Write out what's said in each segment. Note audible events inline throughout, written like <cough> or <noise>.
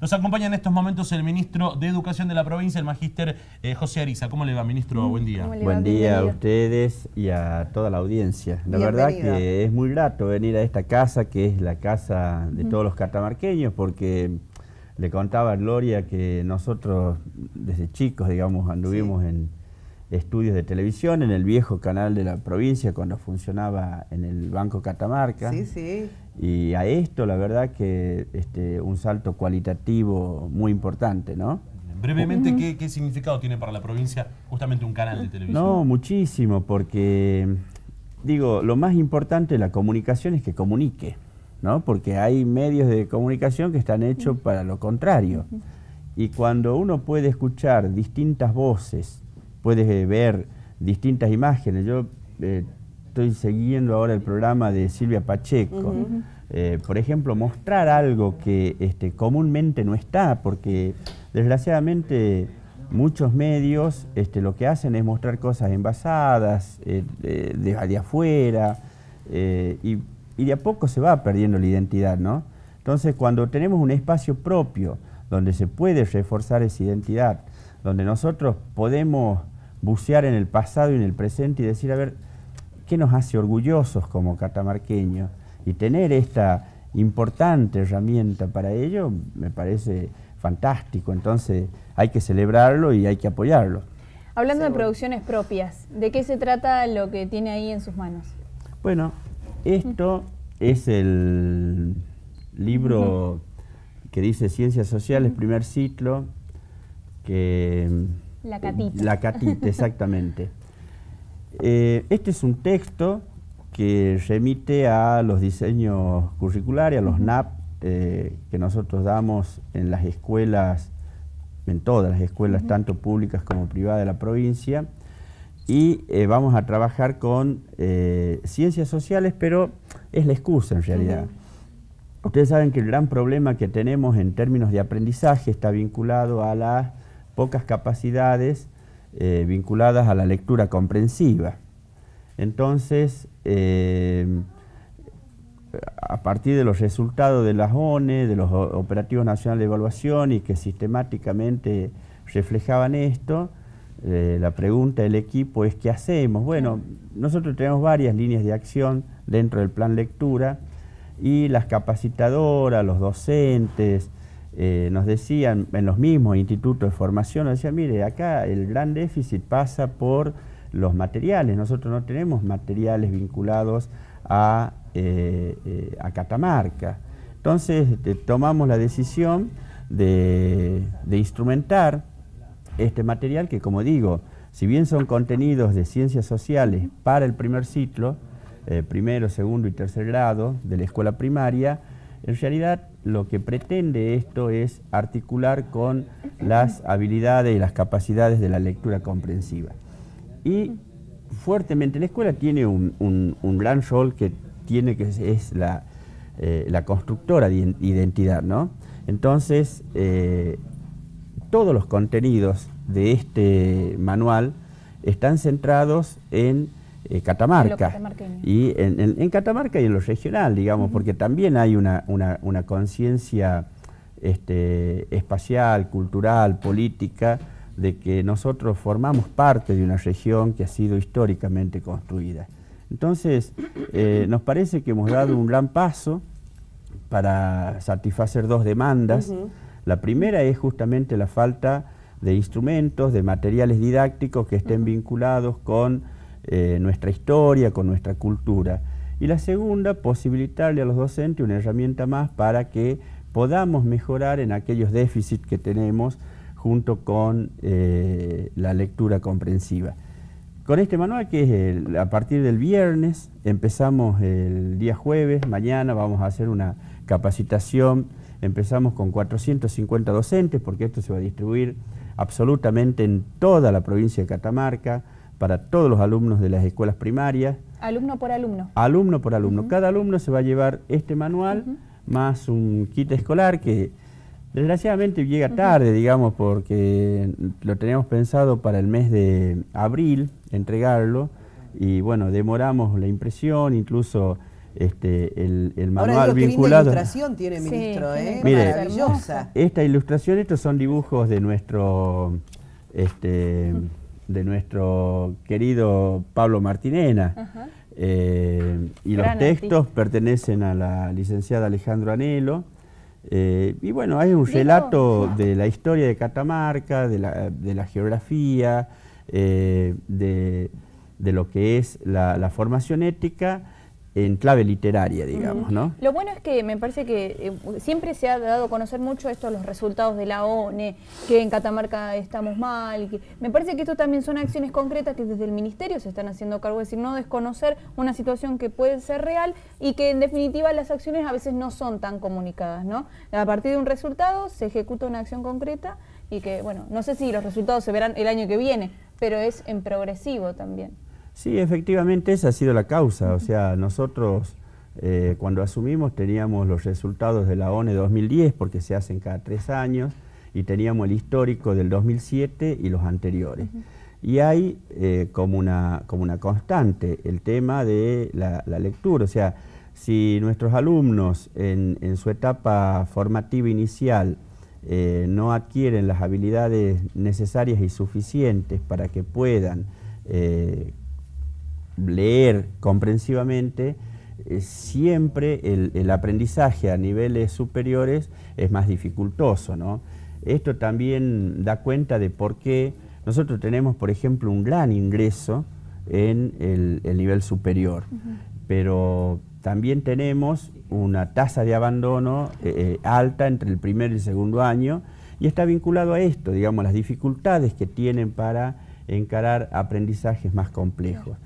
Nos acompaña en estos momentos el ministro de Educación de la provincia, el magíster eh, José Ariza. ¿Cómo le va, ministro? Buen día. Buen día a ustedes y a toda la audiencia. La verdad que es muy grato venir a esta casa, que es la casa de todos los catamarqueños, porque le contaba a Gloria que nosotros desde chicos, digamos, anduvimos en estudios de televisión en el viejo canal de la provincia cuando funcionaba en el Banco Catamarca. Sí, sí. Y a esto, la verdad, que este, un salto cualitativo muy importante, ¿no? Brevemente, ¿qué, significado tiene para la provincia justamente un canal de televisión? No, muchísimo, porque digo, lo más importante de la comunicación es que comunique, ¿no? Porque hay medios de comunicación que están hechos para lo contrario. Y cuando uno puede escuchar distintas voces, puede ver distintas imágenes, yo eh, estoy siguiendo ahora el programa de Silvia Pacheco. Eh, por ejemplo, mostrar algo que este, comúnmente no está, porque desgraciadamente muchos medios este, lo que hacen es mostrar cosas envasadas, eh, de, afuera, eh, y, y, de a poco se va perdiendo la identidad, ¿no? Entonces, cuando tenemos un espacio propio donde se puede reforzar esa identidad, donde nosotros podemos bucear en el pasado y en el presente y decir, a ver, ¿Qué nos hace orgullosos como catamarqueños. Y tener esta importante herramienta para ello me parece fantástico. Entonces hay que celebrarlo y hay que apoyarlo. Hablando de producciones propias, ¿de qué se trata lo que tiene ahí en sus manos? Bueno, esto es el libro que dice Ciencias Sociales, primer ciclo, que... La catita. La catita, exactamente. <laughs> Eh, este es un texto que remite a los diseños curriculares, a los NAP eh, que nosotros damos en las escuelas, en todas las escuelas, tanto públicas como privadas de la provincia. Y eh, vamos a trabajar con ciencias sociales, pero es la excusa en realidad. Ustedes saben que el gran problema que tenemos en términos de aprendizaje está vinculado a las pocas capacidades eh, vinculadas a la lectura comprensiva. Entonces, eh, a partir de los resultados de las ONE, de los Operativos Nacionales de Evaluación y que sistemáticamente reflejaban esto, eh, la pregunta del equipo es ¿qué hacemos? Bueno, nosotros tenemos varias líneas de acción dentro del plan lectura y las capacitadoras, los docentes, eh, nos decían en los mismos institutos de formación, nos decían, mire, acá el gran déficit pasa por los materiales, nosotros no tenemos materiales vinculados a, eh, eh, Catamarca. Entonces este, tomamos la decisión de, instrumentar este material que, como digo, si bien son contenidos de ciencias sociales para el primer ciclo, primero, segundo y tercer grado de la escuela primaria, en realidad lo que pretende esto es articular con las habilidades y las capacidades de la lectura comprensiva. Y fuertemente la escuela tiene un, un, gran rol que tiene que es eh, la, constructora de identidad, ¿no? Entonces, eh, todos los contenidos de este manual están centrados en eh, Catamarca. y en, Catamarca y en lo regional, digamos, porque también hay una, conciencia este, espacial, cultural, política, de que nosotros formamos parte de una región que ha sido históricamente construida. Entonces, eh, nos parece que hemos dado un gran paso para satisfacer dos demandas. La primera es justamente la falta de instrumentos, de materiales didácticos que estén vinculados con eh, nuestra historia, con nuestra cultura. Y la segunda, posibilitarle a los docentes una herramienta más para que podamos mejorar en aquellos déficits que tenemos junto con eh, la lectura comprensiva. Con este manual que es a partir del viernes, empezamos el día jueves, mañana vamos a hacer una capacitación, empezamos con 450 docentes porque esto se va a distribuir absolutamente en toda la provincia de Catamarca, para todos los alumnos de las escuelas primarias. Alumno por alumno. Alumno por alumno. Cada alumno se va a llevar este manual más un kit escolar que desgraciadamente llega tarde, digamos, porque lo teníamos pensado para el mes de abril entregarlo y bueno, demoramos la impresión, incluso este, el, el manual Ahora, vinculado. Ahora ilustración tiene, ministro, ¿eh? maravillosa. Esta ilustración, estos son dibujos de nuestro... Este, de nuestro querido Pablo Martinena. Eh, y los textos pertenecen a la licenciada Alejandro Anelo. Eh, y bueno, hay un relato de la historia de Catamarca, de la, geografía, eh, de, lo que es la formación ética en clave literaria, digamos, ¿no? Lo bueno es que me parece que eh, siempre se ha dado a conocer mucho esto, los resultados de la ONE, que en Catamarca estamos mal. me parece que esto también son acciones concretas que desde el Ministerio se están haciendo cargo, es decir, no desconocer una situación que puede ser real y que en definitiva las acciones a veces no son tan comunicadas, ¿no? A partir de un resultado se ejecuta una acción concreta y que, bueno, no sé si los resultados se verán el año que viene, pero es en progresivo también. Sí, efectivamente esa ha sido la causa. O sea, nosotros eh, cuando asumimos teníamos los resultados de la ONE 2010, porque se hacen cada tres años, y teníamos el histórico del 2007 y los anteriores. Y hay eh, como, una, como una constante el tema de la, lectura. O sea, si nuestros alumnos en, su etapa formativa inicial eh, no adquieren las habilidades necesarias y suficientes para que puedan leer comprensivamente, eh, siempre el, aprendizaje a niveles superiores es más dificultoso. Esto también da cuenta de por qué nosotros tenemos, por ejemplo, un gran ingreso en el, nivel superior, pero también tenemos una tasa de abandono eh, eh, alta entre el primer y el segundo año, y está vinculado a esto, digamos, las dificultades que tienen para encarar aprendizajes más complejos.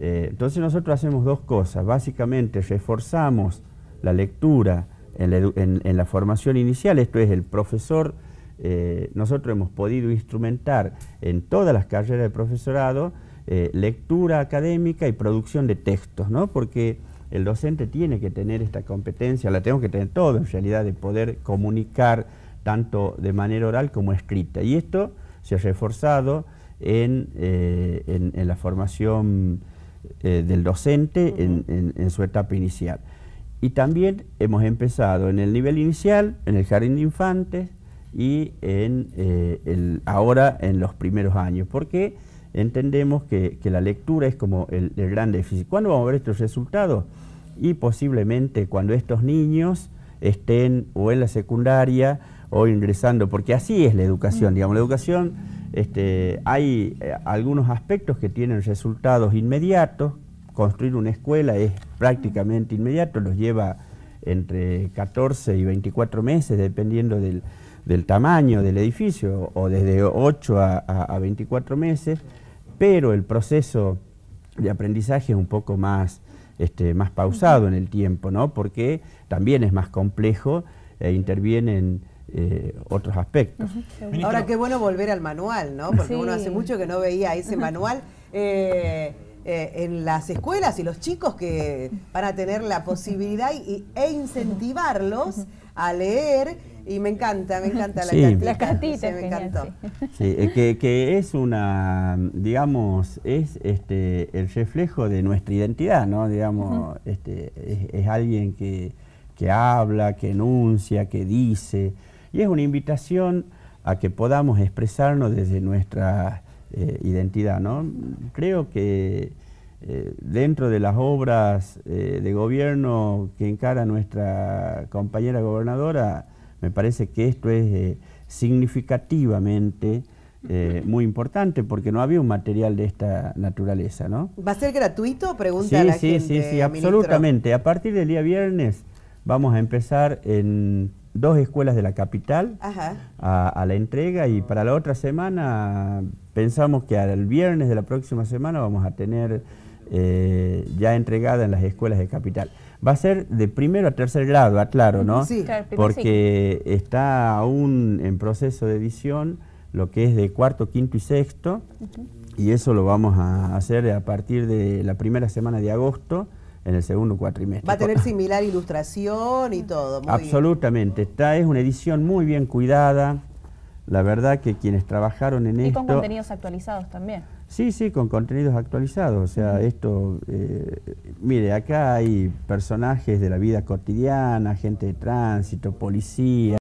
Eh, entonces nosotros hacemos dos cosas. Básicamente reforzamos la lectura en la, formación inicial, esto es, el profesor, eh, nosotros hemos podido instrumentar en todas las carreras de profesorado eh, lectura académica y producción de textos, ¿no? Porque el docente tiene que tener esta competencia, la tengo que tener todo en realidad, de poder comunicar tanto de manera oral como escrita. Y esto se ha reforzado en, en la formación eh, del docente en, su etapa inicial. Y también hemos empezado en el nivel inicial, en el jardín de infantes y eh, ahora en los primeros años, porque entendemos que, la lectura es como el, gran déficit. ¿Cuándo vamos a ver estos resultados? Y posiblemente cuando estos niños estén o en la secundaria o ingresando, porque así es la educación, digamos, la educación este, hay eh, algunos aspectos que tienen resultados inmediatos. Construir una escuela es prácticamente inmediato, los lleva entre 14 y 24 meses, dependiendo del, tamaño del edificio, o desde 8 a, 24 meses, pero el proceso de aprendizaje es un poco más, este, más pausado en el tiempo, porque también es más complejo, eh, intervienen eh, otros aspectos. Ahora qué bueno volver al manual, ¿no? Porque uno hace mucho que no veía ese <laughs> manual. Eh, eh, en las escuelas y los chicos que van a tener la posibilidad e incentivarlos a leer. Y me encanta, me encanta la sí. me encantó. que, es una, digamos, es este el reflejo de nuestra identidad, ¿no? Digamos, este, es, alguien que, que habla, que enuncia, que dice. Y es una invitación a que podamos expresarnos desde nuestra eh, identidad. ¿no? Creo que eh, dentro de las obras eh, de gobierno que encara nuestra compañera gobernadora, me parece que esto es significativamente muy importante porque no había un material de esta naturaleza, ¿no? ¿Va a ser gratuito? Pregunta sí, a la sí, gente, Sí, sí, sí, absolutamente. A partir del día viernes vamos a empezar en dos escuelas de la capital a, la entrega y para la otra semana pensamos que al viernes de la próxima semana vamos a tener eh, ya entregada en las escuelas de capital. Va a ser de primero a tercer grado, aclaro, ah, ¿no? porque está aún en proceso de edición lo que es de cuarto, quinto y sexto, y eso lo vamos a hacer a partir de la primera semana de agosto en el segundo cuatrimestre. Va a tener similar ilustración y todo. Absolutamente. Esta es una edición muy bien cuidada. La verdad que quienes trabajaron en esto... Y con contenidos actualizados también. Sí, sí, con contenidos actualizados. O sea, esto... Eh, mire, acá hay personajes de la vida cotidiana, gente de tránsito, policía.